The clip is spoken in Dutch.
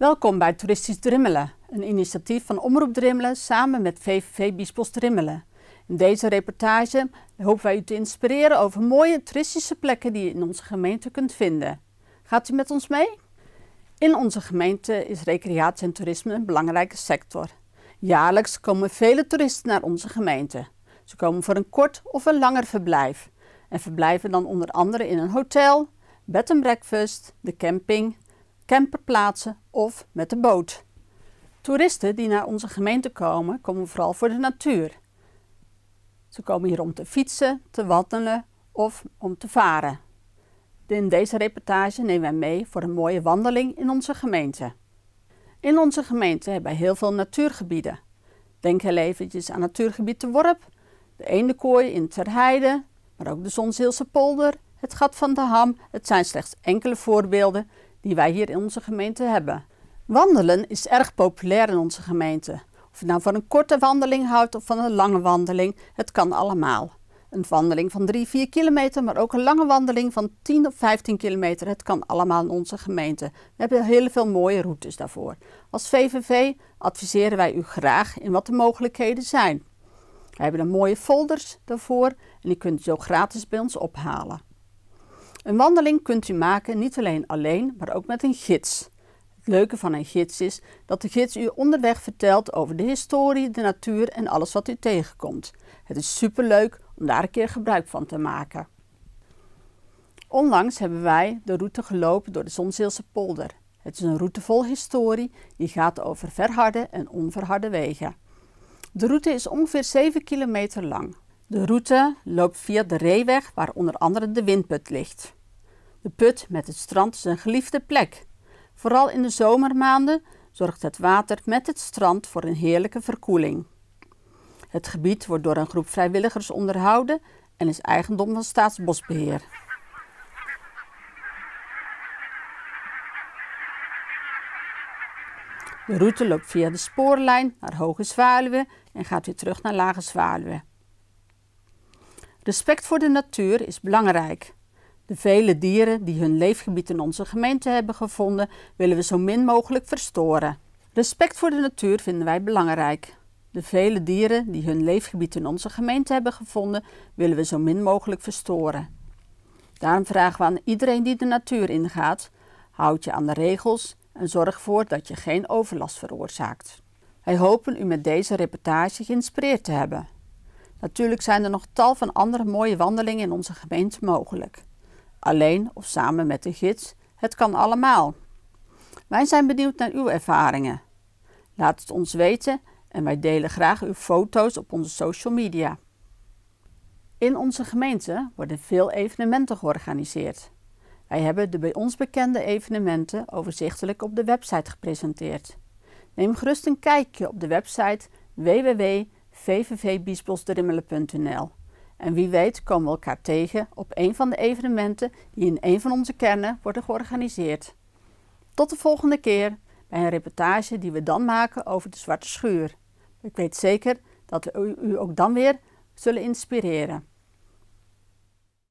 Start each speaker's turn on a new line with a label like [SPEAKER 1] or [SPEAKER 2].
[SPEAKER 1] Welkom bij Toeristisch Drimmelen, een initiatief van Omroep Drimmelen samen met VVV Biesbos Drimmelen. In deze reportage hopen wij u te inspireren over mooie toeristische plekken die je in onze gemeente kunt vinden. Gaat u met ons mee? In onze gemeente is recreatie en toerisme een belangrijke sector. Jaarlijks komen vele toeristen naar onze gemeente. Ze komen voor een kort of een langer verblijf en verblijven dan onder andere in een hotel, bed and breakfast, de camping plaatsen of met de boot. Toeristen die naar onze gemeente komen, komen vooral voor de natuur. Ze komen hier om te fietsen, te wandelen of om te varen. In deze reportage nemen wij mee voor een mooie wandeling in onze gemeente. In onze gemeente hebben wij heel veel natuurgebieden. Denk heel eventjes aan natuurgebied De Worp, de Eendekooi in Terheide, maar ook de Zonzeelse polder, het Gat van de Ham. Het zijn slechts enkele voorbeelden die wij hier in onze gemeente hebben. Wandelen is erg populair in onze gemeente. Of je nou van een korte wandeling houdt of van een lange wandeling, het kan allemaal. Een wandeling van 3, 4 kilometer, maar ook een lange wandeling van 10 of 15 kilometer. Het kan allemaal in onze gemeente. We hebben heel veel mooie routes daarvoor. Als VVV adviseren wij u graag in wat de mogelijkheden zijn. We hebben een mooie folders daarvoor en die kunt u zo gratis bij ons ophalen. Een wandeling kunt u maken niet alleen alleen, maar ook met een gids. Het leuke van een gids is dat de gids u onderweg vertelt over de historie, de natuur en alles wat u tegenkomt. Het is superleuk om daar een keer gebruik van te maken. Onlangs hebben wij de route gelopen door de Zonzeelse polder. Het is een route vol historie die gaat over verharde en onverharde wegen. De route is ongeveer 7 kilometer lang. De route loopt via de Reeweg waar onder andere de windput ligt. De put met het strand is een geliefde plek. Vooral in de zomermaanden zorgt het water met het strand voor een heerlijke verkoeling. Het gebied wordt door een groep vrijwilligers onderhouden en is eigendom van Staatsbosbeheer. De route loopt via de spoorlijn naar Hoge Zwaluwe en gaat weer terug naar Lage Zwaluwe. Respect voor de natuur is belangrijk. De vele dieren die hun leefgebied in onze gemeente hebben gevonden, willen we zo min mogelijk verstoren. Respect voor de natuur vinden wij belangrijk. De vele dieren die hun leefgebied in onze gemeente hebben gevonden, willen we zo min mogelijk verstoren. Daarom vragen we aan iedereen die de natuur ingaat: houd je aan de regels en zorg ervoor dat je geen overlast veroorzaakt. Wij hopen u met deze reportage geïnspireerd te hebben. Natuurlijk zijn er nog tal van andere mooie wandelingen in onze gemeente mogelijk. Alleen of samen met de gids, het kan allemaal. Wij zijn benieuwd naar uw ervaringen. Laat het ons weten en wij delen graag uw foto's op onze social media. In onze gemeente worden veel evenementen georganiseerd. Wij hebben de bij ons bekende evenementen overzichtelijk op de website gepresenteerd. Neem gerust een kijkje op de website www www.vvvbiesbosdrimmelen.nl. En wie weet komen we elkaar tegen op een van de evenementen die in een van onze kernen worden georganiseerd. Tot de volgende keer bij een reportage die we dan maken over de Zwarte Schuur. Ik weet zeker dat we u ook dan weer zullen inspireren.